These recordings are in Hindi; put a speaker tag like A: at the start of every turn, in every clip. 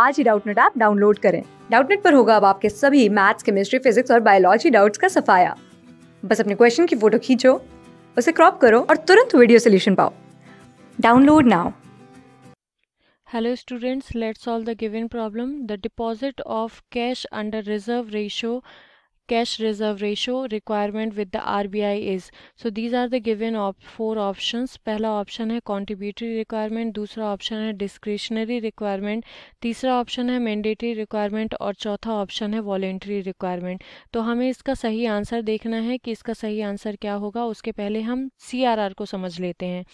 A: आज ही डाउटनेट ऐप डाउनलोड करें डाउटनेट पर होगा अब आपके सभी मैथ्स केमिस्ट्री फिजिक्स और बायोलॉजी डाउट्स का सफाया बस अपने क्वेश्चन की फोटो खींचो उसे क्रॉप करो और तुरंत वीडियो सोल्यूशन पाओ download now
B: hello students let's solve the given problem the deposit of cash under reserve ratio cash reserve ratio requirement with the RBI is so these are the given op, four options पहला option है contributory requirement दूसरा option है discretionary requirement तीसरा option है mandatory requirement और चौथा option है voluntary requirement तो हमें इसका सही answer देखना है कि इसका सही answer क्या होगा उसके पहले हम CRR को समझ लेते हैं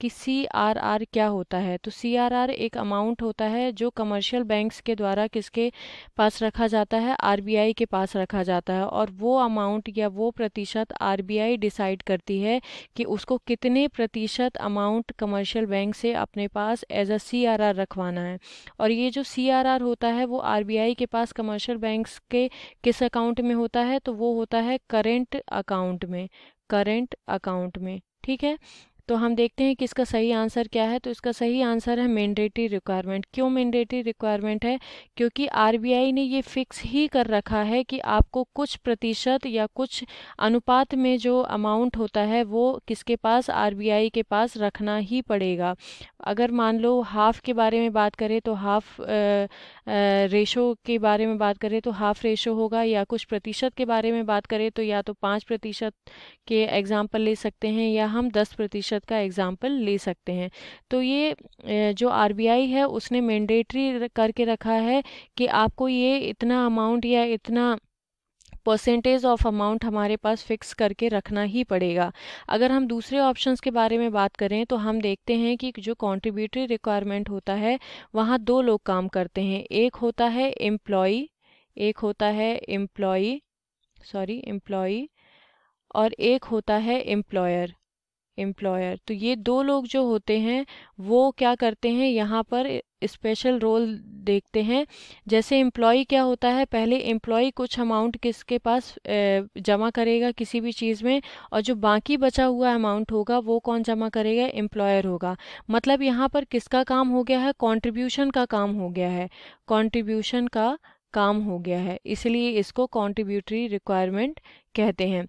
B: कि CRR क्या होता है तो CRR एक अमाउंट होता है जो कमर्शियल बैंक्स के द्वारा किसके पास रखा जाता है आरबीआई के पास रखा जाता है है और वो अमाउंट या वो प्रतिशत आरबीआई डिसाइड करती है कि उसको कितने प्रतिशत अमाउंट कमर्शियल बैंक से अपने पास एज अ सी रखवाना है और ये जो सी होता है वो आरबीआई के पास कमर्शियल बैंक्स के किस अकाउंट में होता है तो वो होता है करेंट अकाउंट में करेंट अकाउंट में ठीक है तो हम देखते हैं कि इसका सही आंसर क्या है तो इसका सही आंसर है मैंडेटरी रिक्वायरमेंट क्यों मैंडेटरी रिक्वायरमेंट है क्योंकि आरबीआई ने ये फिक्स ही कर रखा है कि आपको कुछ प्रतिशत या कुछ अनुपात में जो अमाउंट होता है वो किसके पास आरबीआई के पास रखना ही पड़ेगा अगर मान लो हाफ़ के बारे में बात करें तो हाफ़ रेशो के बारे में बात करें तो हाफ़ रेशो होगा या कुछ प्रतिशत के बारे में बात करें तो या तो पाँच प्रतिशत के एग्ज़ाम्पल ले सकते हैं या हम दस प्रतिशत प्रतिशत का एग्ज़ाम्पल ले सकते हैं तो ये जो आर है उसने मैंडेटरी करके रखा है कि आपको ये इतना अमाउंट या इतना परसेंटेज ऑफ अमाउंट हमारे पास फिक्स करके रखना ही पड़ेगा अगर हम दूसरे ऑप्शंस के बारे में बात करें तो हम देखते हैं कि जो कॉन्ट्रीब्यूटरी रिक्वायरमेंट होता है वहाँ दो लोग काम करते हैं एक होता है एम्प्लॉ एक होता है एम्प्लॉ सॉरी एम्प्लॉ और एक होता है एम्प्लॉयर एम्प्लॉयर तो ये दो लोग जो होते हैं वो क्या करते हैं यहाँ पर स्पेशल रोल देखते हैं जैसे एम्प्लॉय क्या होता है पहले एम्प्लॉय कुछ अमाउंट किसके पास जमा करेगा किसी भी चीज़ में और जो बाकी बचा हुआ अमाउंट होगा वो कौन जमा करेगा एम्प्लॉयर होगा मतलब यहाँ पर किसका काम हो गया है कॉन्ट्रीब्यूशन का काम हो गया है कॉन्ट्रीब्यूशन का काम हो गया है इसलिए इसको कॉन्ट्रीब्यूटरी रिक्वायरमेंट कहते हैं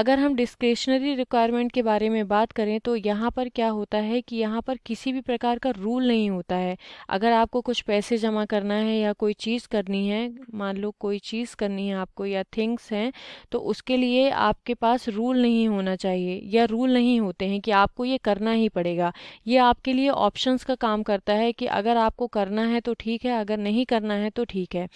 B: अगर हम डिस्क्रिशनरी रिक्वायरमेंट के बारे में बात करें तो यहाँ पर क्या होता है कि यहाँ पर किसी भी प्रकार का रूल नहीं होता है अगर आपको कुछ पैसे जमा करना है या कोई चीज़ करनी है मान लो कोई चीज़ करनी है आपको या थिंग्स हैं तो उसके लिए आपके पास रूल नहीं होना चाहिए या रूल नहीं होते हैं कि आपको ये करना ही पड़ेगा ये आपके लिए ऑप्शन का काम करता है कि अगर आपको करना है तो ठीक है अगर नहीं करना है तो ठीक है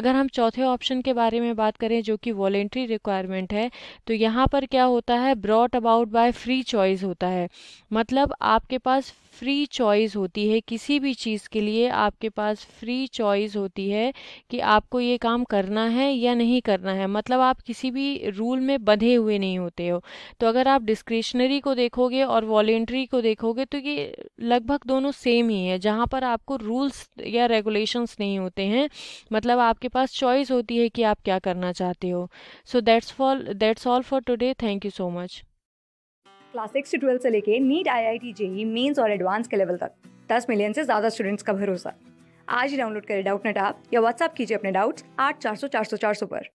B: अगर हम चौथे ऑप्शन के बारे में बात करें जो कि वॉलेंट्री रिक्वायरमेंट स्टेटमेंट है तो यहाँ पर क्या होता है brought about by free choice होता है मतलब आपके पास फ्री चॉइस होती है किसी भी चीज़ के लिए आपके पास फ्री चॉइस होती है कि आपको ये काम करना है या नहीं करना है मतलब आप किसी भी रूल में बंधे हुए नहीं होते हो तो अगर आप डिस्क्रिशनरी को देखोगे और वॉलेंट्री को देखोगे तो ये लगभग दोनों सेम ही है जहाँ पर आपको रूल्स या रेगुलेशंस नहीं होते हैं मतलब आपके पास चॉइस होती है कि आप क्या करना चाहते हो so that's for all that's all for today thank you so much
A: class six से ट्वेल्थ से लेके NEET I I T JEE mains और एडवांस के लेवल तक दस मिलियन से ज़्यादा स्टूडेंट्स का भरोसा आज ही डाउनलोड करें डाउट नेट आप या व्हाट्सअप कीजिए अपने डाउट्स आठ चार सौ चार सौ चार सौ पर